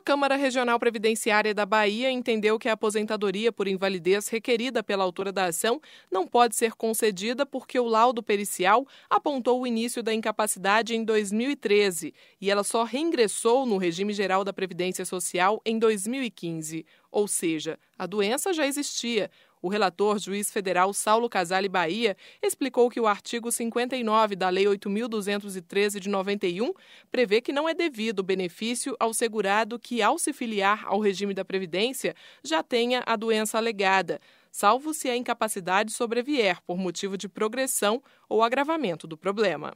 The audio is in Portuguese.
A Câmara Regional Previdenciária da Bahia entendeu que a aposentadoria por invalidez requerida pela autora da ação não pode ser concedida porque o laudo pericial apontou o início da incapacidade em 2013 e ela só reingressou no regime geral da Previdência Social em 2015. Ou seja, a doença já existia, o relator, juiz federal Saulo Casale Bahia, explicou que o artigo 59 da Lei 8.213 de 91 prevê que não é devido benefício ao segurado que, ao se filiar ao regime da Previdência, já tenha a doença alegada, salvo se a incapacidade sobrevier por motivo de progressão ou agravamento do problema.